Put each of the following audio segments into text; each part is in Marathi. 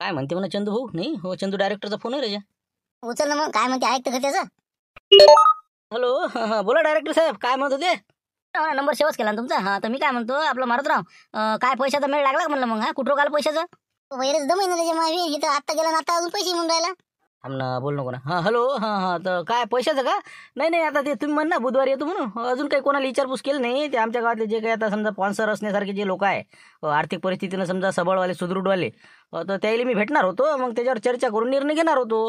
काय म्हणते म्हणा चंदू भाऊ नाही हो चंदू डायरेक्टरचा फोन आहे उचल ना मग काय म्हणते ऐकते का त्याचा हॅलो हा, हा, बोला डायरेक्टर साहेब काय म्हणत होते नंबर सेवच केला ना तुमचा हा तर मी काय म्हणतो आपला मारत राव काय पैशाचा मेळ लागला म्हणलं मग हा कुठं काल पैशाचं वैरच दम आहे त्याच्या आत्ता गेला ना आता अजून पैसे मिळून राहिला आमना बोल नको ना हां हॅलो हां हां तर काय पैशाचं का नाही नाही आता ते तुम्ही म्हण ना बुधवारी येतो म्हणून अजून काही कोणाला विचारपूस केली नाही ते आमच्या गावातले जे काही आता समजा स्पॉन्सर असण्यासारखे जे लोक आहे आर्थिक परिस्थितीनं समजा सबळवाले सुदृढवाले तर त्याला मी भेटणार होतो मग त्याच्यावर चर्चा करून निर्णय घेणार होतो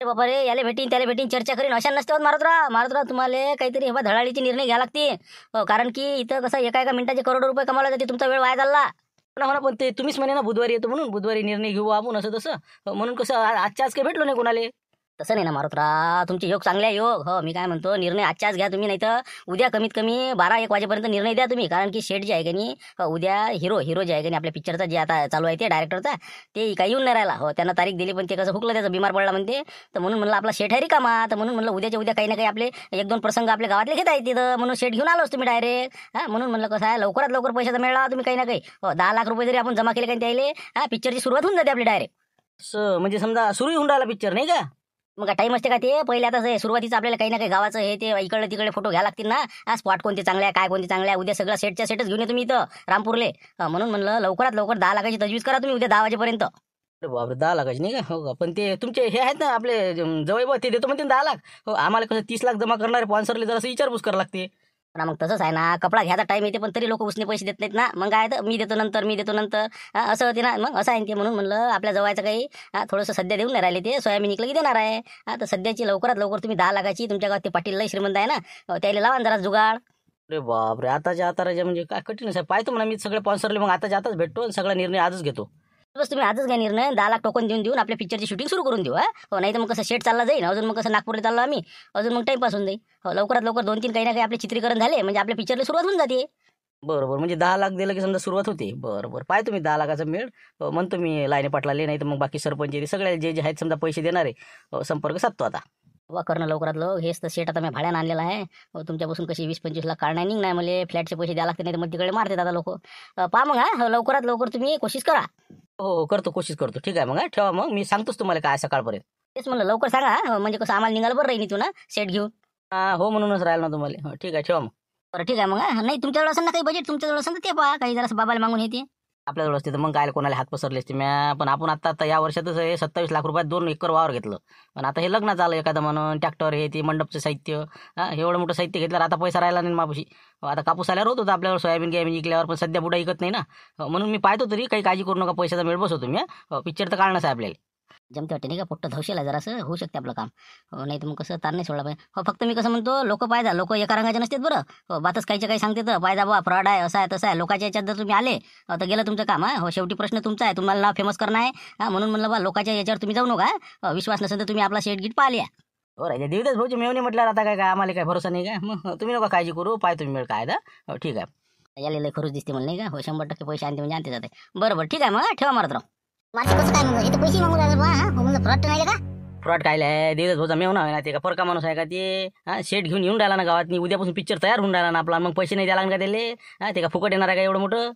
रे बाबा रे याला भेटीन त्याला भेटीन चर्चा करीन अशा नसते होत मारुतरा मारुतरा तुम्हाला काहीतरी हे धडाळीचे निर्णय घ्यावं लागते कारण की इथं कसं एका एका मिनिटाचे करोड रुपये कमावला जाते तुमचा वेळ वाया झाला पण आम्हाला पण ते तुम्हीच म्हणे ना बुधवारी येतो म्हणून बुधवारी निर्णय घेऊ आपण असं तसं म्हणून कसं आजच्या आज काही भेटलो नाही कोणाला तसं नाही ना रा तुमचे योग चांगले आहे योग हो मी काय म्हणतो निर्णय आजच्याच घ्या तुम्ही नाही तर उद्या कमीत कमी बारा एक वाजेपर्यंत निर्णय द्या तुम्ही कारण की शेट जे आहे की नाही हो, उद्या हिरो हिरो जे आहे की नाही आपल्या पिक्चरचा जे आता चालू आहे ते डायरेक्टरचा ते काही येऊन नाही राहिला हो त्यांना तारीख दिली पण ते कसं हुकलं त्याचं बिमार पडला म्हणते तर म्हणून म्हणलं आपला शेठ हरी कामा तर म्हणून म्हणलं उद्याच्या उद्या काही ना काही आपले एक दोन प्रसंग आपल्या गावातले घेता येते तर म्हणून शेट घेऊन आलोच तुम्ही डायरेक्ट हा म्हणून म्हणलं कसं आहे लवकरात लवकर पैशाचा मिळाला तुम्ही काही ना काही हो दहा लाख रुपये जरी आपण जमा केले काही त्याले हा पिक्चरची सुरुवात होऊन जाते आपली डायरेक्ट म्हणजे समजा सुरू होऊन राहिला पिक्चर नाही का मग टाईम असते का ते पहिले आता सुरुवातीचं आपल्याला काही ना काही गावाचं हे ते इकडे तिकडे फोटो घ्या लागतील ना स्पॉट कोणते चांगले आहे काय कोणते चांगले आहे उद्या सगळ्या सेटच्या सेटच घेऊन तुम्ही इथं रामपूरले म्हणून म्हणलं लवकरात लवकर दहा लाखाची तजवीज करा तुम्ही उद्या दहा वाजेपर्यंत बापरे दहा लाखाची नाही का हो पण ते तुमचे हे आहेत ना आपले जवळ ते देतो म्हणते दहा लाख हो आम्हाला कसं तीस लाख जमा करणारे स्पॉन्सरले जरा विचारपूस करावं लागते ना मग तसंच आहे ना कपडा घ्यायचा टाइम येते पण तरी लोक उसने पैसे देत नाहीत ना मग काय तर मी देतो नंतर मी देतो नंतर असं होते ना मग असं आहे ते म्हणून म्हणलं आपल्या जवळचं काही थोडंसं सध्या देऊन नाही राहिले ते सोयाबीन निकलं की देणार आहे तर सध्याची लवकरात लवकर तुम्ही दहा लाखाची तुमच्या गावात ते पाटील लय श्रीमंत आहे ना त्याला लावा जरा जुगाड अरे बाप रे आता म्हणजे काय कठीण आहे पाहतो म्हणा मी सगळे स्पॉन्सरले मग आता आताच भेटतो आणि सगळा निर्णय आजच घेतो बस तुम्ही आजच घ्या निर्णय दहा लाख टोकन देऊन देऊन आपल्या पिक्चरची शूटिंग सुरू करून देऊ हो नाही तर मग कसं शेट चालला जाईल अजून मग कसं नागपूरला चाललो आम्ही अजून मग टाईमपास पासून जाईल हो लवकरात लवकर दोन तीन काही ना काही आपले चित्रीकरण झाले म्हणजे आपल्या पिक्चरला सुरुवात होऊन जाते बरोबर म्हणजे दहा लाख दिलं की समजा सुरुवात होते बरोबर पाय तुम्ही दहा लाखाचा मिळ हो, म्हणतो मी लाईने पाटलाले नाही तर मग बाकी सरपंच सगळ्या जे जे आहेत समजा पैसे देणारे हो, संपर्क साधतो आता वा करणं लवकरात लवकर हेच तर सेट आता मी भाड्यानं आणलेला आहे तुमच्यापासून कशी वीस पंचवीस लाख काढणार नाही नाही मला फ्लॅटचे पैसे द्यायला लागते नाही तर मग तिकडे मारते आता लोक पा मग लवकरात लवकर तुम्ही कोशिश करा हो, हो करतो कोशिश करतो ठीक आहे मग ठेवा मग मी सांगतोच तुम्हाला काय सकाळपर्यंत तेच म्हणलं लवकर सांगा म्हणजे कसं आम्हाला निघाल बरं राहील तू ना सेट घेऊन हो म्हणूनच राहील ना तुम्हाला हो, ठीक आहे ठेवा मग बरं ठीक आहे मग नाही तुमच्याजवळ असं ना काही बजेट तुमच्याजवळ असं ना ते पहा काही जरा बाबाला मागून येते आपल्याजवळ असते तर मग काय कोणाला हात पसरले असते म्या पण आपण आता आता या वर्षातच हे सत्तावीस लाख रुपयात दोन एकर वावर घेतलं पण आता हे लग्न झालं एखादं म्हणून ट्रॅक्टर हे ते मंडपचं साहित्य हे एवढं मोठं साहित्य घेतलं आता पैसा राहिला नाही मापाशी आता कापूस आल्यावर होत होता आपल्यावर सोयाबीन गियाबीन विकल्यावर पण सध्या बुडा ऐकत नाही ना म्हणून मी पाहतो तरी काही काळजी करू नका पैशाचा मिळ बसवतो मी पिक्चर तर काढणार आहे आपल्याला जमते वाटते नाही का फक्त धवशेला जरा असं होऊ शकते आपलं काम हो, नाही तर मग कसं ताण नाही सोडला पाहिजे हो फक्त मी कसं म्हणतो लोक पायदा लोक एका रंगाचे नसतात बरं हो बातच काहीचे काही सांगते तर पायदा बा फ्रॉड आहे असं आहे तसं आहे लोकांच्या याच्यात जर तुम्ही आले तर गेलं तुमचं काम आहे हो शेवटी प्रश्न तुमचा आहे तुम्हाला नाव फेमस करणं आहे म्हणून म्हणलं बा लोकांच्या याच्यावर तुम्ही जाऊ नका हो, विश्वास नसेल तर तुम्ही आपला शेट गीट पाहिले हो राजा दिवस भाऊची मेवणी म्हटल्यावर आता काय काय आम्हाला काय भरोसा नाही काय मग हो, तुम्ही नका काळजी करू पाय तुम्ही मिळ काय हो ठीक आहे यालेलं खरूच दिसते म्हणलं नाही का हो शंभर टक्के पैसे आणते म्हणजे आणते जाते बरोबर ठीक आहे मग ठेवा मारत वार्षिक कसं काय मग इथे पैसे मागू लागत बा हा म्हणलं फ्रॉड नाही का फ्रॉड काय आहे देतच भाऊचा ते का परका माणूस आहे का ते शेट घेऊन येऊन राहिला ना गावात उद्यापासून पिक्चर तयार होऊन राहिला ना आपला मग पैसे नाही द्यायला का त्याले ते का फुकट येणार आहे का एवढं मोठं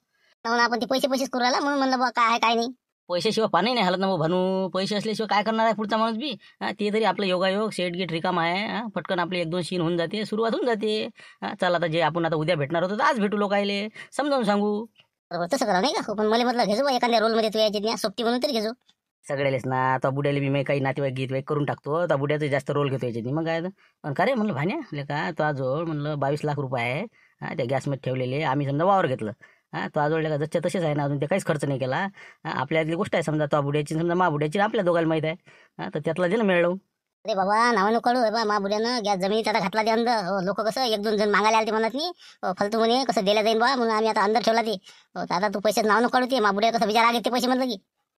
म्हणून आपण ते पैसे पैसेच करू राहिला म्हणून म्हणलं बा काय आहे काय नाही पैशाशिवाय पाणी नाही हलत ना भाऊ भानू पैसे असल्याशिवाय काय करणार आहे पुढचा माणूस बी ते तरी आपलं योगायोग शेट गेट रिकाम आहे पटकन आपले एक दोन शीन होऊन जाते सुरुवात होऊन जाते चला आता जे आपण आता उद्या भेटणार होतो आज भेटू लोकायले समजावून सांगू तसं करा नाही का हो, पण मला म्हटलं घेजो एखाद्या मध्ये तू यायची नाही सोबती म्हणून तरी घेजो सगळ्यालेच ना आता बुड्याला बी मी काही नातेवाईक गीतवाईक करून टाकतो आता बुड्याचा जास्त रोल घेतो याच्यात मग काय पण का रे म्हणलं भाण्या का तो आजोळ म्हणलं बावीस लाख रुपये आहे त्या गॅसमध्ये ठेवलेले आम्ही समजा वावर घेतलं हां तो आजोळले का जसच्या तसेच आहे ना अजून ते काहीच खर्च नाही केला आपल्यातली गोष्ट आहे समजा तो बुड्याची समजा मा बुड्याची आपल्या दोघांना माहीत आहे तर त्यातला दिलं मिळवून अरे बाबा नावानं कळू बा मा बुड्यानं गॅस जमिनीत आता घातला ते अंदर हो, लोक कसं एक दोन जण मागायला आले ते म्हणत नाही हो, फालतू म्हणे कसं दिल्या जाईल बा म्हणून आम्ही आता अंदर ठेवला ते हो, आता तू पैसे नावानं काढू ते मा बुड्या कसं विचार आले ते पैसे म्हणलं की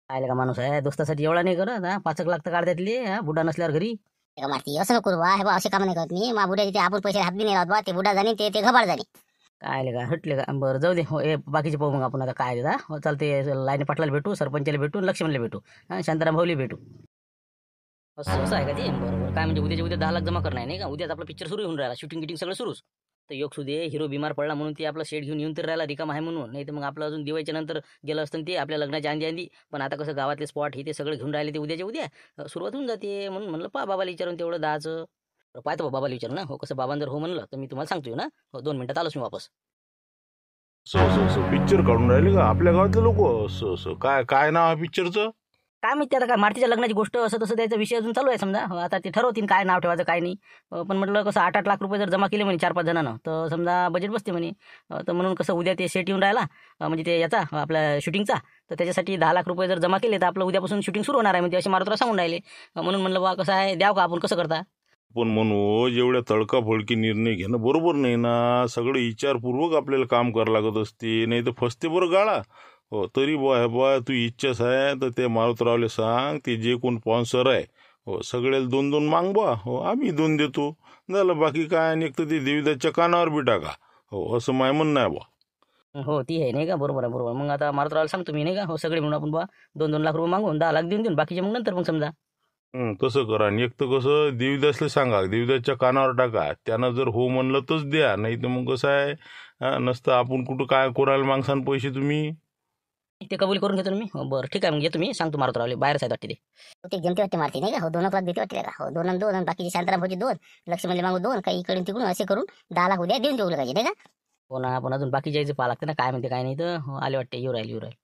पाहिलं का माणूस आहे दोस्तासाठी एवढा नाही करत हा पाच लाख तर काढतातली बुडा नसल्यावर घरी का मारती असं नको बा हे बा असे काम नाही करत मी मा बुड्या तिथे आपण पैसे हात बी नाही लावत बा ते बुडा जाणे ते ते घबाड जाणे काय का हटले का बरं जाऊ दे हो बाकीचे पाहू मग आपण आता काय देता चालते लाईन पाटला भेटू सरपंचाला भेटू लक्ष्मणला भेटू हां शांताराम भाऊली भेटू असं आहे का ते बरोबर काय म्हणजे उद्याच्या उद्या दहा लाख जमा करणार नाही का उद्याच आपला पिक्चर सुरू होऊन राहिला शूटिंग गिटिंग सगळं सुरूच तर योग सुदे हिरो बिमार पडला म्हणून ते आपला शेड घेऊन येऊन तर राहिला रिकाम आहे म्हणून नाही तर मग आपलं अजून दिवाळीच्या नंतर गेलं असतं ते आपल्या लग्नाच्या आंधी आंदी पण आता कसं गावातले स्पॉट हे ते सगळं घेऊन राहिले ते उद्याच्या उद्या सुरुवात होऊन जाते म्हणून म्हणलं पा बाबाला विचारून तेवढं दहाचं पाहतो बाबाला विचारू ना हो कसं बाबा जर हो म्हणलं तर मी तुम्हाला सांगतोय ना हो दोन मिनटात आलोच मी वापस सो सो सो पिक्चर काढून राहिले का आपल्या गावातले लोक काय काय नाव पिक्चरचं काय माहिती आता काय मारतीच्या लग्नाची गोष्ट असं तसं त्याचा विषय अजून चालू आहे समजा हो, आता ते ठरवतील काय नाव ठेवायचं काय नाही पण म्हटलं कसं आठ आठ लाख रुपये जर जमा केले म्हणे चार पाच जणांना तर समजा बजेट बसते म्हणे तर म्हणून कसं उद्या ते सेट येऊन राहिला म्हणजे ते याचा आपल्या शूटिंगचा तर त्याच्यासाठी दहा लाख रुपये जर जमा केले तर आपलं उद्यापासून शूटिंग सुरू होणार आहे म्हणजे असे मारुतरा सांगून राहिले म्हणून म्हणलं बा कसं आहे द्याव का आपण कसं करता पण जेवढ्या तडका फोडकी निर्णय घेणं बरोबर नाही ना सगळं विचारपूर्वक आपल्याला काम करावं लागत असते नाही तर फसते बरं गाळा हो तरी बॉय बॉय तू इच्छास आहे तर ते मारुतरावले सांग ते जे कोण स्पॉन्सर आहे हो सगळ्याला दोन दोन माग बा हो आम्ही दोन देतो झालं बाकी काय आणि एक तर ते देवीदासच्या कानावर बी टाका हो असं माय म्हणणं आहे बा हो ती आहे नाही का बरोबर आहे बरोबर मग आता मारुतरावला सांग तुम्ही नाही का हो सगळे म्हणून आपण बा दोन दोन लाख रुपये मागून दहा लाख देऊन देऊन बाकीचे मग नंतर मग समजा तसं करा आणि एक तर कसं देवीदासला सांगा देवीदासच्या कानावर टाका त्यांना जर हो म्हणलं तरच द्या नाही तर मग कसं आहे नसतं आपण कुठं काय कोणाला मागसान पैसे तुम्ही ते कबूल करून घेतो मी हो बरं ठीक आहे मग येतो मी सांगतो मारतो रावले बाहेर साईड वाटते ते ते जमते वाटते मारते नाही का हो दोन लाख वाटते का हो दोन दोन आणि बाकीचे शांतराम भाऊचे दोन लक्ष्मणले मागू दोन काही इकडून तिकडून असे करून दहा लाख उद्या देऊन देऊ पाहिजे नाही का हो ना आपण अजून बाकी जायचं पाहा लागते ना काय म्हणते काय नाही तर हो, आले वाटते येऊ राहील येऊ राहील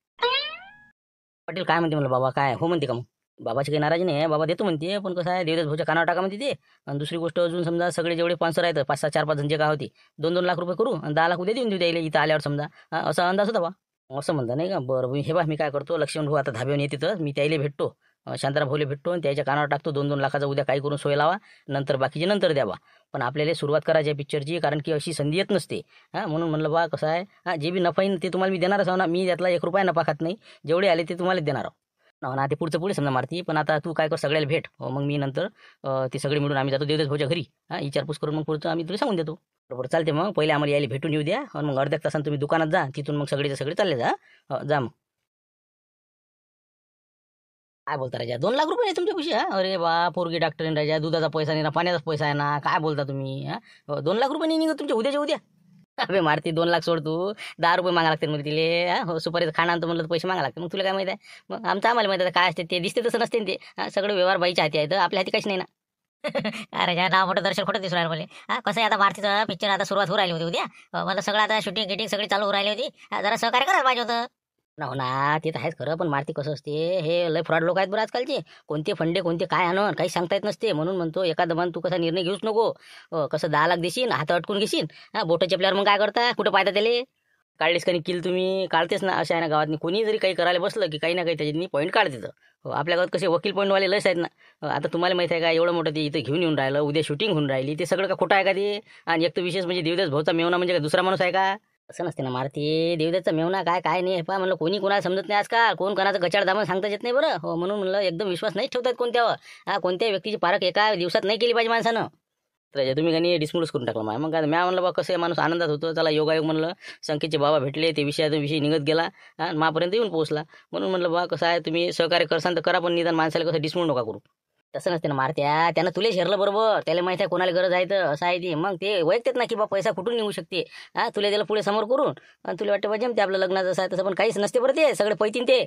पटेल काय म्हणते मला बाबा काय हो म्हणते का मग बाबाची काही नाराजी नाही बाबा देतो म्हणते पण कसं आहे देवदास भाऊच्या कानावर टाका म्हणते ते आणि दुसरी गोष्ट अजून समजा सगळे जेवढे सर आहेत पाच सहा चार पाच जण जे काय होते दोन दोन लाख रुपये करू आणि दहा लाख उद्या देऊन देऊ द्यायला इथं आल्यावर समजा असा अंदाज होता बा असं म्हणता नाही का बरं हे बा मी काय करतो लक्ष्मण भाऊ आता धाब्यावर येते तर मी त्याला भेटतो शांताराम भाऊले भेटतो आणि त्याच्या कानावर टाकतो दोन दोन लाखाचा उद्या काही करून सोय लावा नंतर बाकीचे नंतर द्यावा पण आपल्याला सुरुवात करायची आहे पिक्चरची कारण की अशी संधी येत नसते हां म्हणून म्हणलं बा कसं आहे हां जे बी नफा येईन ते तुम्हाला मी देणारच असावं ना मी त्यातला एक रुपया नफा खात नाही जेवढे आले ते तुम्हाला देणार आहो ना ते पुढचं पुढे समजा मारती पण आता तू काय कर सगळ्याला भेट मग मी नंतर ते सगळे मिळून आम्ही जातो देवदेस भाऊच्या घरी हा विचारपूस करून मग पुढचं आम्ही तुला सांगून देतो बरोबर चालते मग पहिले आम्हाला यायला भेटून येऊ द्या मग अर्ध्या तासानं तुम्ही दुकानात जा तिथून मग सगळेच्या सगळे चालले जा जा मग काय बोलता राजा दोन लाख रुपये तुमच्या खुशी हा अरे बा पोरगी डॉक्टर राजा दुधाचा पैसा नाही ना पाण्याचा पैसा आहे ना काय बोलता तुम्ही दोन लाख रुपये नाही निघत तुमच्या उद्याच्या उद्या अबे मारती दोन लाख सोड तू दहा रुपये मागा लागते मग तिले हो सुपारी खाणं आणतो म्हणलं पैसे मागा लागते मग तुला काय माहिती आहे मग आमचं आम्हाला माहिती काय असते ते दिसते तसं नसते ते सगळं व्यवहार बाईच्या हाती आहे तर आपल्या हाती काहीच नाही ना अरे ज्या नाव मोठं दर्शन खोटं दिसून राहिलं मला कसं आता मारतीचं पिक्चर आता सुरुवात होऊ राहिली होती उद्या मला सगळं आता शूटिंग गिटिंग सगळी चालू होऊ राहिली होती जरा सहकार्य करा पाहिजे होतं हो ना ते तर आहेच खरं पण मारती कसं असते हे लय फ्रॉड लोक आहेत बरं आजकालचे कोणते फंडे कोणते काय आणून काही सांगता येत नसते म्हणून म्हणतो एका दमान तू कसा निर्णय घेऊच नको कसं दहा लाख देशील हात अटकून घेशील हा बोट चेपल्यावर मग काय करता कुठं पाहता त्याला काढलेस कधी किल तुम्ही काढतेच ना अशा आहे ना गावातनी कोणी जरी काही करायला बसलं की काही ना काही त्याच्यातनी पॉईंट काढते हो आपल्या गावात कसे वकील पॉईंटवाले लस आहेत ना आता तुम्हाला माहिती आहे का एवढं मोठं ते इथं घेऊन येऊन राहिलं उद्या शूटिंग होऊन राहिली ते सगळं का खोटं आहे का ते आणि एक तर विशेष म्हणजे देवदास भाऊचा मेवना म्हणजे दुसरा माणूस आहे का असं नसते ना मारती देवदेवचा मेवना काय काय नाही पहा म्हणलं कोणी कोणाला समजत नाही आजकाल कोण कोणाचं गचाड दामन सांगता येत नाही बरं हो म्हणून म्हणलं एकदम विश्वास नाही ठेवतात कोणत्यावर हा कोणत्याही व्यक्तीची पारख एका दिवसात नाही केली पाहिजे माणसानं तर तुम्ही कधी डिसमिस करून टाकला मग काय म्या म्हणलं बा कसं माणूस आनंदात होतो त्याला योगायोग म्हणलं संकेतचे बाबा भेटले ते विषयातून विषय निघत गेला आणि मापर्यंत येऊन पोहोचला म्हणून म्हणलं बा कसं आहे तुम्ही सहकार्य करसान तर करा पण निदान माणसाला कसं डिसमूड नका करू तसं नसते ना मारत्या त्यांना तुले शेरलं बरोबर त्याला माहिती आहे कोणाला गरज आहे तर असं आहे ती मग ते वैयक्तिक ना की बा पैसा कुठून निघू शकते हा तुला त्याला पुढे समोर करून आणि तुला वाटतं पाहिजे ते आपलं लग्नाचं असं तसं पण काहीच नसते बरं ते सगळे पैतीन ते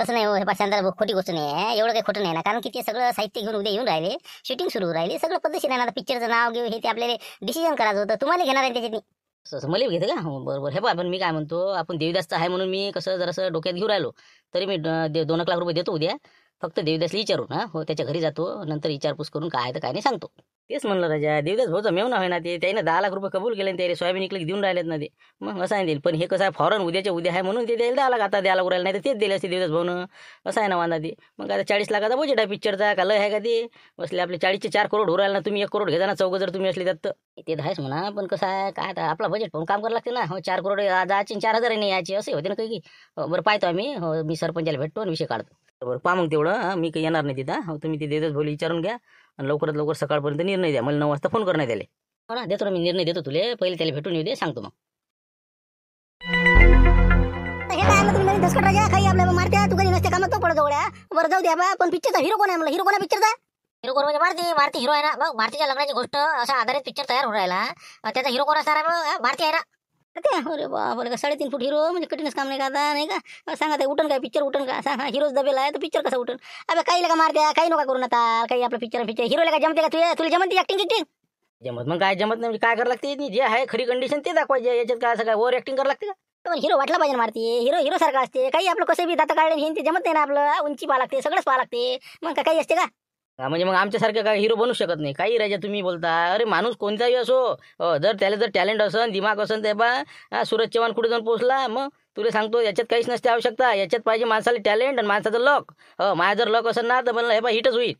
तसं नाही हो हे खोटी गोष्ट नाही एवढं काही खोटं नाही ना कारण की ते सगळं साहित्य घेऊन उद्या येऊन राहिले शूटिंग सुरू राहिले सगळं पद्धतशीर आहे पिक्चरचं नाव घेऊ हे ते आपल्याला डिसिजन करायचं होतं तुम्हाला घेणार आहे त्याच्यातनी मला घेते का हो, बरोबर हे पण मी काय म्हणतो आपण देवीदासचं आहे म्हणून मी कसं जरासं डोक्यात घेऊन राहिलो तरी मी दोन दोन लाख रुपये देतो उद्या फक्त देवदासला विचारू ना हो त्याच्या घरी जातो नंतर विचारपूस करून काय तर काय नाही सांगतो तेच म्हणलं राजा देवदास भाऊचा मेव ना ना ते त्याने दहा लाख रुपये कबूल केले त्याने सोयाबीन इकडे देऊन राहिलेत ना ते मग असं नाही देईल पण हे कसं आहे फॉरन उद्याच्या उद्या आहे म्हणून ते द्यायला दहा लाख आता द्यायला उरायला नाही तर तेच दिले असते देवदास भाऊनं असं आहे ना वांदा ते मग आता चाळीस लाखाचा बजेट आहे पिक्चरचा का लय आहे का ते बसले आपले चाळीसचे चार करोड उरायला ना तुम्ही एक करोड ना चौघ जर तुम्ही असले तर ते दहाच म्हणा पण कसं आहे काय आता आपला बजेट पण काम करावं लागते ना हो चार करोड जायचे चार हजार नाही यायचे असे होते ना काही हो, बरं पाहतो आम्ही हो मी सरपंचाला भेटतो आणि विषय काढतो बरं पहा मग तेवढं मी काही येणार नाही तिथं तुम्ही ते देतच बोली विचारून घ्या आणि लवकरात लवकर सकाळपर्यंत निर्णय द्या मला नऊ वाजता फोन कर नाही त्याला देतो ना मी निर्णय देतो तुले पहिले त्याला भेटून येऊ दे सांगतो मग काही आपल्याला मारत्या तू कधी कामात तो पडतो गोळ्या जाऊ द्या बा पण पिक्चरचा हिरो कोण आहे मला हिरो कोण आहे पिक्चरचा हिरो कोण म्हणजे भारती भारती हिरो आहे ना बघ भारतीच्या लग्नाची गोष्ट अशा आधारित पिक्चर तयार होऊन राहिला त्याचा हिरो कोण असणार आहे भारती आहे ना ते अरे का साडेतीन फूट हिरो म्हणजे कठीणच काम नाही का नाही का सांगा ते उठण काय पिक्चर उठण का सांगा हिरोज दबेला आहे तर पिक्चर कसा उठण अबे काही का मारत्या काही नका करू नका काही आपलं पिक्चर पिक्चर हिरोला का जमते का तुझ्या तुला जमते ऍक्टिंग किटिंग जमत मग काय जमत नाही म्हणजे काय कर लागते जे आहे खरी कंडिशन ते दाखवायचे याच्यात काय असं काय ओव्हर ऍक्टिंग कर लागते का पण हिरो वाटला पाहिजे मारते हिरो हिरो सारखा असते काही आपलं कसं बी दाता काढले ते जमत नाही ना आपलं उंची पाहा लागते सगळंच पाहा लागते मग काही असते का हा म्हणजे मग आमच्यासारखं काय हिरो बनू शकत नाही काही राजा तुम्ही बोलता अरे माणूस कोणताही असो हो, जर त्याला जर टॅलेंट असन दिमाग असन ते बा सूरज चव्हाण कुठे जाऊन पोहोचला मग तुला सांगतो याच्यात काहीच नसते आवश्यकता याच्यात पाहिजे माणसाला टॅलेंट आणि माणसाचं लक हो माझा जर लक असेल ना तर मला हे बा हिटच होईल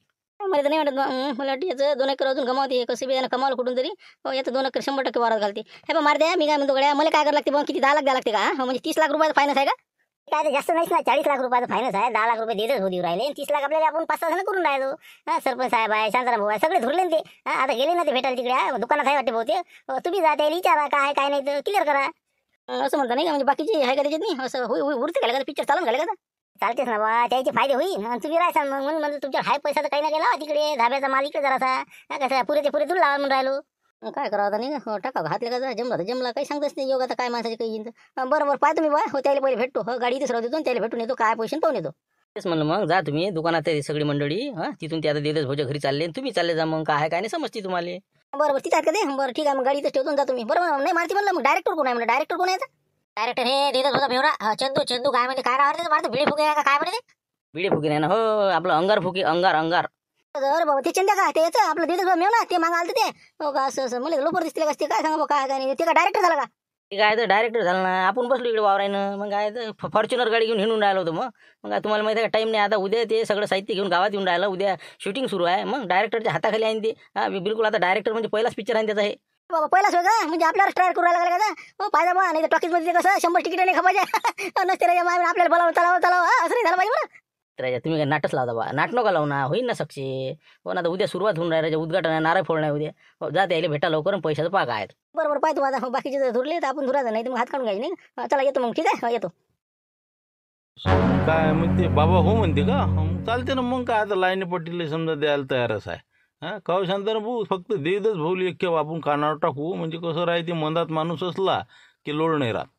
मला तर नाही वाटत मला वाटतं दोन एकर अजून कमावते कसं बी त्यानं कमावलं कुठून तरी हो, याचं दोन एकर शंभर टक्के वारात घालते हे पण मार द्या मी काय म्हणतो गड्या मला काय करावं लागते बघ किती दहा लाख द्या लागते का हो, म्हणजे तीस लाख रुपयाचा फायनान्स आहे का काय ते जास्त नाहीच ना चाळीस लाख रुपयाचा फायनस आहे दहा लाख रुपये देतच होती राहिले आणि तीस लाख आपल्याला आपण पाच सहा करून राहिलो सरपंच साहेब आहे शांताराम भाऊ सगळे धुरले ते आता गेले ना ते भेटायला तिकडे दुकानात आहे वाटते बहुते तुम्ही जाते विचारा काय काय नाही तर क्लिअर करा असं म्हणता नाही का म्हणजे बाकीची हाय का त्याच्यात नाही असं होई उरते का पिक्चर चालून घाले का चालतेच ना बा त्याचे फायदे होईल आणि तुम्ही राहायचा म्हणून म्हणजे तुमच्या हाय पैसा तर काही ना काही लावा तिकडे धाब्याचा माल इकडे जरासा कसं पुरे ते पुरे तुला लावा म्हणून राहिलो काय करावं आता नाही टाका घातले का जमला तर जमला काही सांगतच नाही योगा काय माणसाचे काही बरोबर पाहतो मी तुम्ही बा हो त्याला पहिले भेटतो हो गाडी इथेच राहू देतो त्याला भेटून येतो काय पैसे पाहून येतो तेच म्हणलं मग जा तुम्ही दुकानात सगळी मंडळी हा तिथून ते आता दिलेच भोजा घरी चालले तुम्ही चालले जा मग काय काय नाही समजते तुम्हाला बरोबर तिथे का बरं ठीक आहे मग गाडी इथं ठेवतो जा तुम्ही बरं नाही मारती म्हणलं मग डायरेक्टर कोण आहे म्हणलं डायरेक्टर कोण आहे डायरेक्टर हे देतच भोजा भेवरा चंदू चंदू काय म्हणते काय राहते मारते फुगे काय म्हणते भिडे फुगे नाही ना हो आपलं अंगार फुगे अंगार अंगार अरे बाबा ते चंद्या का ते आपलं दीडच मेव ते मागा आलं ते हो असं असं मला लोपर दिसते का काय सांगा काय काय नाही ते का डायरेक्टर झाला का काय तर डायरेक्टर झालं ना आपण बसलो इकडे वावरायनं मग काय तर फॉर्च्युनर गाडी घेऊन हिंडून राहिलो होतो मग तुम्हाला माहिती का टाइम नाही आता उद्या ते सगळं साहित्य घेऊन गावात येऊन राहिलं उद्या शूटिंग सुरू आहे मग डायरेक्टरच्या हाताखाली आहे ते हा बिलकुल आता डायरेक्टर म्हणजे पहिलाच पिक्चर आहे त्याचा हे बाबा पहिलाच होय म्हणजे आपल्याला स्ट्रायर करू लागला का हो पाहिजे बा नाही तर टॉकीज मध्ये कसं शंभर तिकीट नाही खपायच्या नसते आपल्याला बोलावं चालावं चालावं असं नाही झालं पाहिजे बरं राजा तुम्ही नाटच लावता बा नाट नका लावणार ना होईन ना सक्से हो ना आता उद्या सुरुवात होऊन राहिले उद्घाटन आहे नारा फोडणार उद्या हो जाते यायला भेटा लवकर पैशाचं पाक आहेत बरोबर पाहतो माझा हो, बाकीचे जर धुरले तर आपण धुरायचं नाही तुम्ही मग हात काढून घ्यायचे नाही चला येतो मग ठीक आहे येतो काय म्हणते बाबा हो म्हणते का हो, चालते ना मग काय आता लाईन पट्टीला समजा द्यायला तयारच आहे हा काव शांताराम भाऊ फक्त देवीतच भाऊ एक आपण कानावर टाकू म्हणजे कसं राहते मनात माणूस असला की लोळ नाही राहत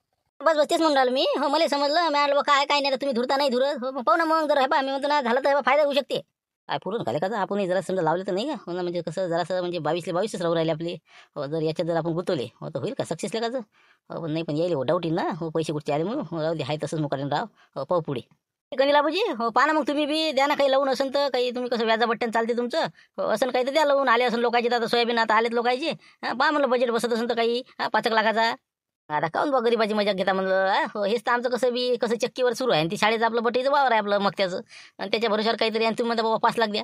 बस बस तेच म्हणून राहिलं मी हो मला समजलं मी आलो काय काय नाही तुम्ही धुरता नाही धुरत हो पाहू ना मग जर हा मी म्हणतो ना झालं तर फायदा होऊ शकते काय पुरून काय का आपण जरा समजा लावले तर नाही का हो ना म्हणजे कसं जरासं म्हणजे बावीसले बावीसच राहू राहिले आपले हो जर याच्यात जर आपण गुतवले हो तर होईल का सक्सेसले काचं हो पण नाही पण हो, येईल हो डाऊट ना हो पैसे कुठचे आले म्हणून हो, राहू दे हाय तसंच मुकालीन राव हो पाहू पुढे कणी लाभूजी हो पाना मग तुम्ही बी द्या ना काही लावून असेल तर काही तुम्ही कसं व्याजा बट्ट्यान चालते तुमचं हो असं काही तर द्या लावून आले असन लोकायचे तर आता सोयाबीन आता आलेत लोकांचे हां पहा म्हणलं बजेट बसत असेल तर काही पाचक लाखाचा आता काऊन बघ गरीबाची मजा घेता म्हणलं हो हेच तर आमचं कसं बी कसं चक्कीवर सुरू आहे आणि ती शाळेचं आपलं बटीचं वावर आहे आपलं मग त्याचं आणि त्याच्या भरोशावर काहीतरी आणि तुम्ही म्हणता बाबा पाच लाख द्या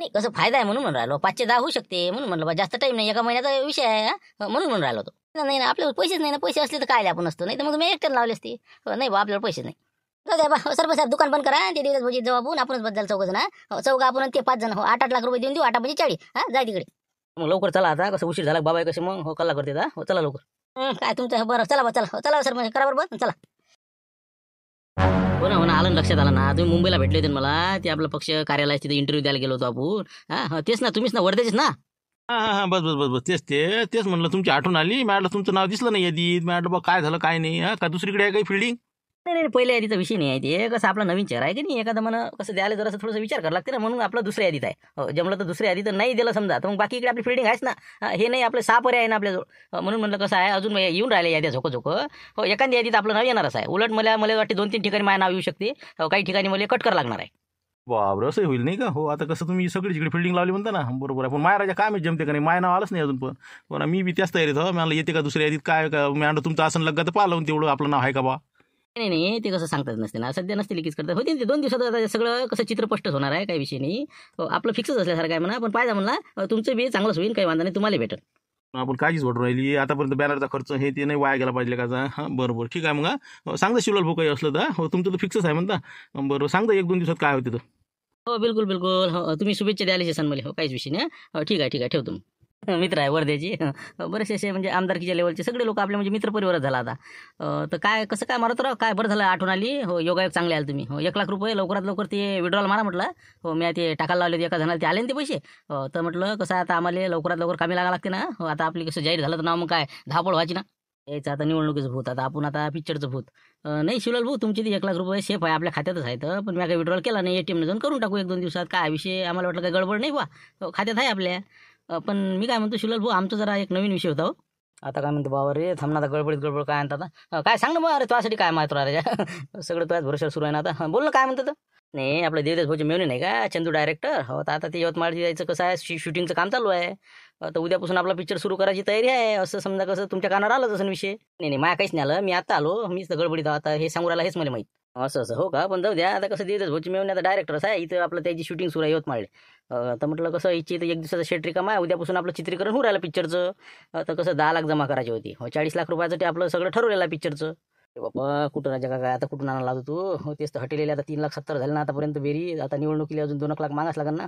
नाही कसं फायदा आहे म्हणून म्हणून राहिलो पाचशे दहा होऊ शकते म्हणून म्हणलं बा जास्त टाईम नाही एका महिन्याचा विषय आहे हो, म्हणून म्हणून राहिलो तो नाही ना आपल्याला पैसेच नाही ना पैसे असले तर काय आपण असतो नाही तर मग मी एकट्याला लावले असते हो, नाही बा आपल्याला पैसे नाही जाऊ हो, सर साहेब दुकान बंद करा ते दिवस जाऊ जवाबून आपणच बद्दल चौघ जण चौघा आपण ते पाच जण हो आठ आठ लाख रुपये देऊन देऊ आठ म्हणजे चाळीस हा जाय तिकडे मग लवकर चला आता कसं उशीर झाला बाबा कसं मग हो कला करते हो चला लवकर काय तुमचं बरं चला बा चला चला सर म्हणजे करा बरोबर चला हो ना हो ना आलं लक्षात आलं ना तुम्ही मुंबईला भेटले होते मला ते आपलं पक्ष कार्यालयात तिथे इंटरव्ह्यू द्यायला गेलो होतो आपण हा, तेच ना तुम्हीच ना वर्ध्याचेच ना हा हा बस बस बस बस तेच ते तेच म्हणलं तुमची आठवण आली मॅडम तुमचं नाव दिसलं नाही यादीत मॅडम बघ काय झालं काय नाही का दुसरीकडे आहे काही फिल्डिंग नाही नाही पहिल्या यादीचा विषय नाही आहे ते कसं आपला नवीन चेहरा आहे की नाही एखादा मला कसं द्यायला जरासं थोडंसं विचार करावं लागते ना म्हणून आपलं दुसऱ्या यादीत आहे जमलं तर दुसऱ्या यादीत नाही दिलं समजा तर मग बाकी इकडे आपली फिल्डिंग आहेच ना हे नाही आपले सहा पर्याय आहे ना आपल्याजवळ म्हणून म्हटलं कसं आहे अजून येऊन राहिले यादी झोकं झोकं हो एखाद्या यादीत आपलं नाव येणारच आहे उलट मला मला वाटते दोन तीन ठिकाणी माझं नाव येऊ शकते काही ठिकाणी मला कट करावं लागणार आहे बाबर असं होईल नाही का हो आता कसं तुम्ही सगळी जिकडे फिल्डिंग लावली म्हणता ना बरोबर आहे पण माया राजा काय जमते का नाही माय नाव आलंच नाही अजून पण पण मी बी त्याच तयारीत हो मला येते का दुसऱ्या यादीत काय का मी तुमचं आसन लग्न तर पाहिलं तेवढं आपलं नाव आहे का बा नाही नाही ते कसं सांगतात नसते ना सध्या नसते लिखीच करतात होते ते दोन दिवसात आता सगळं कसं चित्र होणार आहे काही विषय नाही आपलं फिक्सच असल्यासारखं आहे म्हणा पण पाहिजे म्हणला तुमचं बी चांगलंच होईल काही वांधा नाही तुम्हाला भेटल आपण काहीच वाटून राहिली आतापर्यंत बॅनरचा खर्च हे ते नाही वाया गेला पाहिजे का हा बरोबर ठीक आहे मग सांगता शिवलाल भू काही असलं तर हो तुमचं तर फिक्सच आहे म्हणता बरोबर सांगता एक दोन दिवसात काय होते तर हो बिलकुल बिलकुल हो तुम्ही शुभेच्छा द्यायला सांग मला हो काहीच विषय नाही ठीक आहे ठीक आहे ठेवतो मित्र आहे वर्ध्याची बरेचसे असे म्हणजे आमदारकीच्या लेवलचे सगळे लोक आपले म्हणजे मित्रपरिवार झाला आता तर काय कसं काय मारत राह काय बरं झालं आठवण आली हो योगायोग चांगले आले तुम्ही हो एक लाख रुपये लवकरात लवकर ते विड्रॉल मारा म्हटलं हो मी ते टाकायला लावले एका जणाला ते आले ना ते पैसे हो तर म्हटलं कसं आता आम्हाला लवकरात लवकर कामी लागा लागते ना हो आता आपली कसं जाहीर झालं तर ना मग काय धापळ व्हायची ना यायचं आता निवडणुकीचं भूत आता आपण आता पिक्चरचं भूत नाही शिवलाल भाऊ तुमची ती एक लाख रुपये सेफ आहे आपल्या खात्यातच आहे तर पण मी काय विड्रॉल केला नाही एटीएमने जाऊन करून टाकू एक दोन दिवसात काय विषय आम्हाला वाटलं काय गडबड नाही बा हो, खात्यात आहे आपल्या पण मी काय म्हणतो शिलल भाऊ आमचा जरा एक नवीन विषय होता हो आता काय म्हणतो बाबा रे थांबना आता गडबडीत गडबड काय आणतात काय सांग ना मग अरे त्यासाठी काय माहित अरे सगळं त्याच भरोसा सुरू आहे ना आता बोल ना काय म्हणतात नाही आपलं देवदेव भाऊचे मेवणे नाही का चंदू डायरेक्टर हो तर आता ते यवतमाळ जायचं कसं आहे शूटिंगचं काम चालू आहे तर उद्यापासून आपला पिक्चर सुरू करायची तयारी आहे असं समजा कसं तुमच्या कानावर आलं असं विषय नाही नाही माझ्या काहीच नाही आलं मी आता आलो मी गडबडीत आता हे सांगू राहिला हेच मला माहीत असं असं हो का पण जाऊ द्या आता कसं देतच भाऊची मेवणे डायरेक्टर आहे इथं आपलं त्याची शूटिंग सुरू आहे यवतमाळले तर म्हटलं कसं इच्छित एक दिवसाचं शेट रिकाम आहे उद्यापासून आपलं चित्रीकरण होऊ राहिलं पिक्चरचं तर कसं दहा लाख जमा करायची होती हो चाळीस लाख रुपयाचं ते आपलं सगळं ठरवलेलं आहे पिक्चरचं बाबा कुठं राजा का काय आता कुठून आणला लागतो तू हो तेच तर हटेलेले आता तीन लाख सत्तर झाले ना आतापर्यंत बेरी आता निवडणुकीला अजून दोन लाख मागास लागणार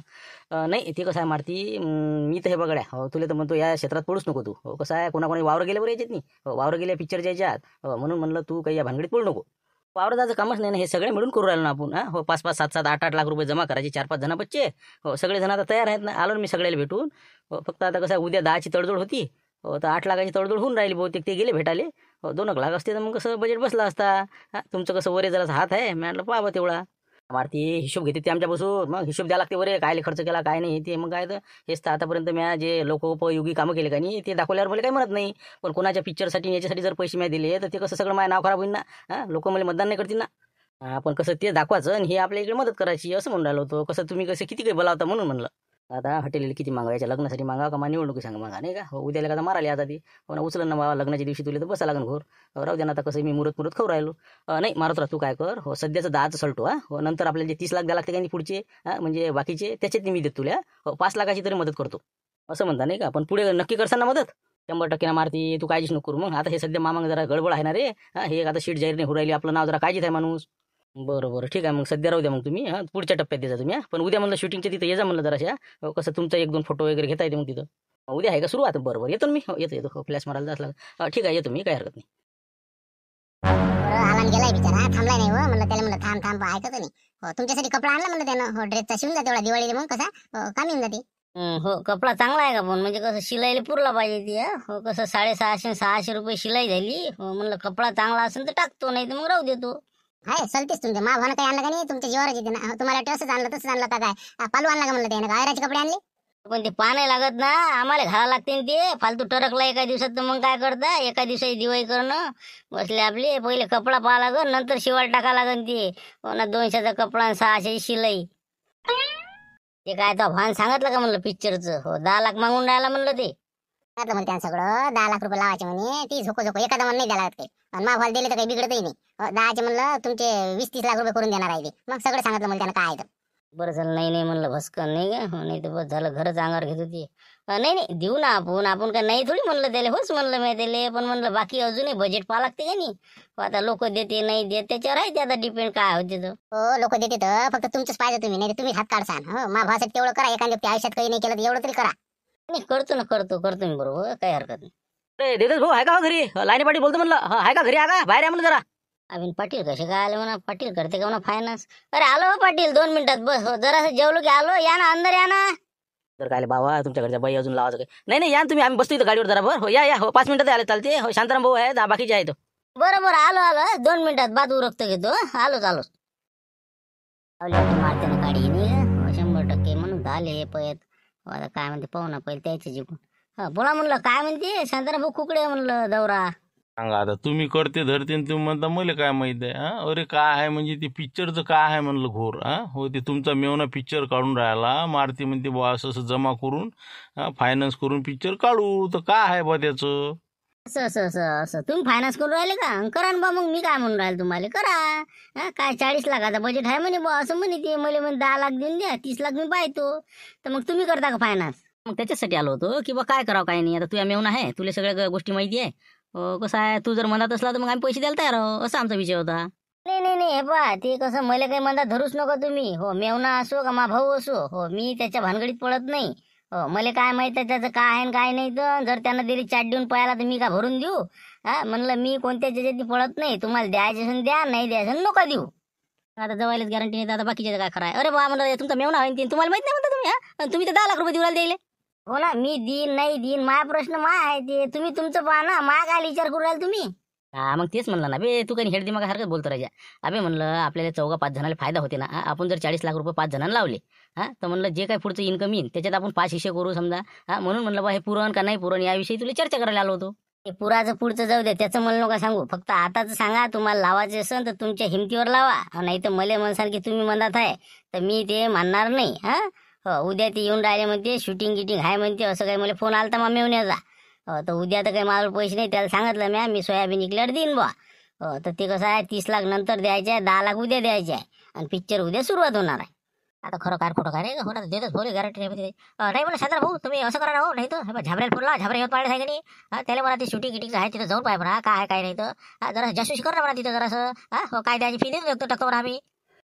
ना नाही ते कसं आहे मारती मी तर हे बघड्या हो तुला तर म्हणतो या क्षेत्रात पडूच नको तू हो कसं आहे कोणाकोणी वावर गेल्यावर याच्यात नाही हो, वावर गेल्या पिक्चर जायच्यात म्हणून म्हणलं तू काही या भानगडीत पडू नको वावरदाचं कामच नाही ना हे सगळे मिळून करू राहिलो ना आपण हो पाच पाच सात सात आठ आठ लाख रुपये जमा करायचे चार पाच जण बच्चे हो सगळेजण आता तयार आहेत ना आलो ना मी सगळ्याला भेटून हो फक्त आता कसं उद्या दहाची तडजोड होती हो तर आठ लाखाची तडजोड होऊन राहिली बहुतेक ते गेले भेटाले हो दोन लाख असते तर मग कसं बजेट बसला असता तुमचं कसं वरे जरा हात आहे म्हटलं पाहा तेवढा मारती हिशोब घेते ते आमच्यापासून मग हिशोब द्यायला लागते बरे काय खर्च केला काय नाही ते मग काय तर हेच तर आतापर्यंत म्या जे लोकोपयोगी कामं केले का नाही ते दाखवल्यावर मला काही म्हणत नाही पण कोणाच्या पिक्चरसाठी याच्यासाठी जर पैसे मी दिले तर ते कसं सगळं माझं नाव खराब होईल ना लोकं लोक मला मतदान नाही करतील ना आपण कसं ते दाखवायचं आणि हे आपल्या इकडे मदत करायची असं म्हणून राहिलो होतो कसं तुम्ही कसं किती काही बोलावता म्हणून म्हणलं आता हॉटेल किती याच्या लग्नासाठी मागा का मग निवडणुकी सांगा मागा नाही का हो उद्याला का मारा आता ती पण हो उचलं ना बाबा लग्नाच्या दिवशी तुला तर बसा लागन घोर हो, राहू द्या ना आता कसं मी मुरत मुरत खाऊ राहिलो नाही मारत राह तू काय कर हो सध्याचं दहाचं सलटो हा हो नंतर आपल्याला जे तीस लाख द्या लागते काही पुढचे म्हणजे बाकीचे त्याच्यात मी देत तुला हो पाच लाखाची तरी मदत करतो असं म्हणता नाही का पण पुढे नक्की करताना ना मदत शंभर टक्के ना मारती तू काळजीच नको करू मग आता हे सध्या मामांग जरा गडबड आहे ना रे हे आता शीट जाहीर नाही होऊ राहिली आपलं नाव जरा काळजीत आहे माणूस बरं बरं ठीक आहे मग सध्या राहू द्या मग तुम्ही हां पुढच्या टप्प्यात द्यायचा तुम्ही पण उद्या म्हणलं शूटिंगच्या तिथे येजा जा म्हणलं जराशा हो, कसं तुमचा एक दोन फोटो वगैरे घेता येते मग तिथं हो, उद्या आहे का सुरुवात बरोबर येतो मी हो, येतो येतो फ्लॅश मारायला जात ठीक आहे येतो मी काय हरकत नाही आलान गेलाय बिचारा थांबलाय नाही म्हणलं त्याला म्हणलं थांब थांब ऐकत नाही हो तुमच्यासाठी कपडा आणला म्हणलं त्यानं हो ड्रेसचा शिवून जाते एवढा दिवाळीला मग कसा कामी येऊन जाते हो कपडा चांगला आहे का पण म्हणजे कसं शिलाईला पुरला पाहिजे ती हो कसं साडेसहाशे सहाशे रुपये शिलाई झाली हो म्हणलं कपडा चांगला असेल तर टाकतो नाही तर मग राहू देतो काय सलतीस तुमचे मा भावानं काही आणलं का नाही तुमच्या जीवावर येते तुम्हाला ड्रेसच आणलं तसंच आणलं का काय पालू आणला का म्हणलं त्याने गायराचे कपडे आणले पण ते पाणी लागत ना आम्हाला घाला लागते ते फालतू टरकला एका दिवसात तर मग काय करता एका दिवसाची दिवाळी करणं बसले आपले पहिले कपडा पाहा लागन नंतर शिवाय टाका लागन ते हो ना दोनशेचा कपडा आणि सहाशेची शिलाई ते काय तो भान सांगितलं का म्हणलं पिक्चरचं हो दहा लाख मागून राहिला म्हणलं ते घातलं म्हणते सगळं दहा लाख रुपये लावायचे म्हणे ती झोको झोको एखादा मन नाही द्यायला लागते पण आणि दिले तर काही बिघडत नाही दहाचे म्हणलं तुमचे वीस तीस लाख रुपये करून देणार आहे ते मग सगळं सांगितलं म्हणते काय तर. बरं झालं नाही नाही म्हणलं भस्कन नाही का हो, नाही तर बस झालं घरच अंगावर घेत होती नाही नाही देऊ ना आपण आपण काय नाही थोडी म्हणलं त्याला होच म्हणलं मी त्याला पण म्हणलं बाकी अजूनही बजेट पाहा लागते का नाही हो, आता लोक देते नाही देत त्याच्यावर आहे ते आता डिपेंड काय होते तो हो लोक देते तर फक्त तुमचंच पाहिजे तुम्ही नाही तुम्ही हात काढसान हो मा भाषेत तेवढं करा एखाद्या आयुष्यात काही नाही केलं तर एवढं तरी करा नाही करतो ना करतो करतो मी बरोबर हो, काही हरकत नाही अरे भाऊ आहे का हो घरी लाईन पाटी बोलतो म्हणलं हा, आहे का घरी आहे बाहेर आहे जरा अभिन पाटील कसे काय आले म्हणा पाटील करते का म्हणा फायनान्स अरे आलो हो पाटील दोन मिनिटात बस हो जरा जेवलो की आलो या ना अंदर या ना तर काय बाबा तुमच्याकडे बाई अजून लावायचं काय नाही नाही या ना तुम्ही आम्ही बसतो इथं गाडीवर जरा बरं हो या या हो पाच मिनिटात आले चालते हो शांताराम भाऊ आहे दहा बाकीचे आहेत बरोबर आलो आलो दोन मिनिटात बाद रक्त घेतो हं. आलोच आलो मारते ना गाडी नाही हो, शंभर टक्के म्हणून झाले हे पयत आता काय म्हणते पाहू ना पहिले त्याचे पण हा बोला म्हणलं काय म्हणते शांताराम भाऊ कुकडे म्हणलं दौरा सांगा आता तुम्ही करते धरते तुम्ही म्हणता मला काय माहित आहे अरे काय आहे म्हणजे ते पिक्चरचं काय आहे म्हणलं घोर हा हो ते तुमचा मेवना पिक्चर काढून राहिला मारती म्हणते बुवा असं जमा करून फायनान्स करून पिक्चर काढू तर काय आहे बा त्याचं असं असं असं तुम्ही फायनान्स करून राहिले का करा ना बा मग मी काय म्हणून राहिले तुम्हाला करा काय चाळीस लाखाचा बजेट आहे म्हणे बा असं म्हणे ते मला म्हणे दहा लाख देऊन द्या तीस लाख मी पाहतो तर मग तुम्ही करता का फायनान्स मग त्याच्यासाठी आलो होतो की बा काय करावं काय नाही आता तुझ्या मेहून आहे तुला सगळ्या गोष्टी माहिती आहे कसं आहे तू जर म्हणत असला तर मग आम्ही पैसे द्यायला तयार आहो असा आमचा विषय होता नाही नाही नाही हे बा ते कसं मला काही म्हणता धरूच नका तुम्ही हो मेवना असो का मा भाऊ असो हो मी त्याच्या भानगडीत पडत नाही हो, मला काय माहित आहे त्याचं काय आहे काय नाही तर जर त्यांना दिली चाट देऊन पळायला तर मी का भरून देऊ हा म्हणलं मी कोणत्या ज्याच्यात पळत नाही तुम्हाला द्यायचे असेल द्या नाही द्यायचं नको देऊ आता जवळच गॅरंटी नाही आता बाकीचे काय खरं आहे अरे बा म्हणलं तुमचा मेवणा होईन तुम्हाला माहित नाही म्हणता तुम्ही तुम्ही तर दहा लाख रुपये देऊला द्यायले हो ना मी देईन नाही देईन माझा प्रश्न माय आहे ते तुम्ही तुमचं पाहा ना काय विचार करू राहिल तुम्ही हा मग तेच म्हणलं ना बे तू काही हेड मग हरकत बोलतो राजा अबे म्हणलं आपल्याला चौघा पाच जणांना फायदा होते ना आपण जर चाळीस लाख रुपये पाच जणांना लावले हा तर म्हणलं जे काही पुढचं इन्कम येईल त्याच्यात आपण पाच हिशे करू समजा हा म्हणून म्हणलं बा हे पुरण का नाही पुरण याविषयी तुला चर्चा करायला आलो होतो ते पुराचं पुढचं जाऊ दे त्याचं म्हणलं नका सांगू फक्त आताच सांगा तुम्हाला लावायचं असेल तर तुमच्या हिमतीवर लावा नाही तर मला म्हणसान की तुम्ही म्हणत आहे तर मी ते मानणार नाही हा हो उद्या ते येऊन राहिले म्हणते शूटिंग गिटिंग आहे म्हणते असं काही मला फोन आला तर मग येऊन याचा हो, तर उद्या तर काही मला पैसे नाही त्याला सांगितलं म्या मी सोयाबीन इकल्यावर देईन बुवा हो, तर ते कसं आहे तीस लाख नंतर द्यायचे आहे दहा लाख उद्या द्यायचे आहे आणि पिक्चर उद्या सुरुवात होणार आहे आता खरं कार खोटं काय ना देतच बोल गॅरंटी नाही नाही म्हणा साधार भाऊ तुम्ही असं करा हो नाही तर झाबऱ्यात फोडला झाबऱ्या येऊन पाहिजे त्याला म्हणा ती शूटिंग गिटिंग आहे तिथं जाऊन पाहिजे म्हणा काय काय नाही तर जरा जासूस कर ना म्हणा तिथं जरासं हा हो, काय द्यायची फी देतो टाकतो आम्ही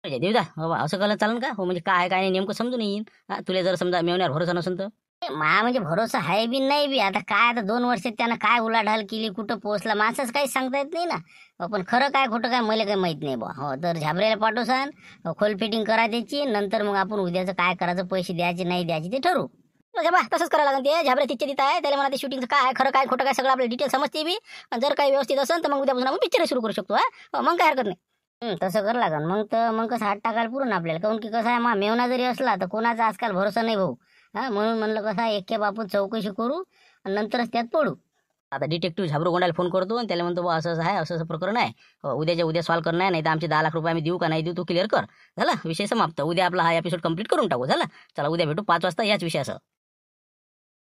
म्हणजे देऊ द्या असं कळलं चालन का हो म्हणजे काय काय नाही नेमकं समजून येईन तुला जर समजा मेवण्यावर भरोसा नसेल तर मा म्हणजे भरोसा आहे बी नाही बी आता काय आता दोन वर्षात त्यानं काय उलाढाल केली कुठं पोहोचला माणसाच काही सांगता येत नाही ना पण खरं काय खोटं काय मला काही माहीत नाही बा हो तर झाबऱ्याला पाठवसान खोल फिटिंग करा द्यायची नंतर मग आपण उद्याचं काय करायचं पैसे द्यायचे नाही द्यायचे ते ठरवू बा तसंच करायला लागते झाबऱ्या तिथे तिथं आहे त्याला मला ते शूटिंगचं काय खरं काय खोटं काय सगळं आपल्याला डिटेल समजते बी जर काही व्यवस्थित असेल तर मग उद्यापासून आपण पिक्चर सुरू करू शकतो हा हो, मग काय हरकत नाही तसं करा लागन मग तर मग कसं हात टाकायला पुरून आपल्याला काऊन की कसं आहे मा मेवना जरी असला तर कोणाचा आजकाल भरोसा नाही भाऊ हा म्हणून म्हणलं कसा एक बापू चौकशी करू आणि नंतरच त्यात पडू आता डिटेक्टिव्ह झाबरू गोंडाला फोन करतो आणि त्याला म्हणतो बा असं असं आहे असं असं प्रकरण आहे उद्याच्या उद्या सॉल्व करणार नाही तर आमचे दहा लाख रुपये आम्ही देऊ का नाही देऊ तू क्लिअर कर झाला विषय समाप्त उद्या आपला हा एपिसोड कंप्लीट करून टाकू झाला चला उद्या भेटू पाच वाजता याच विषयासह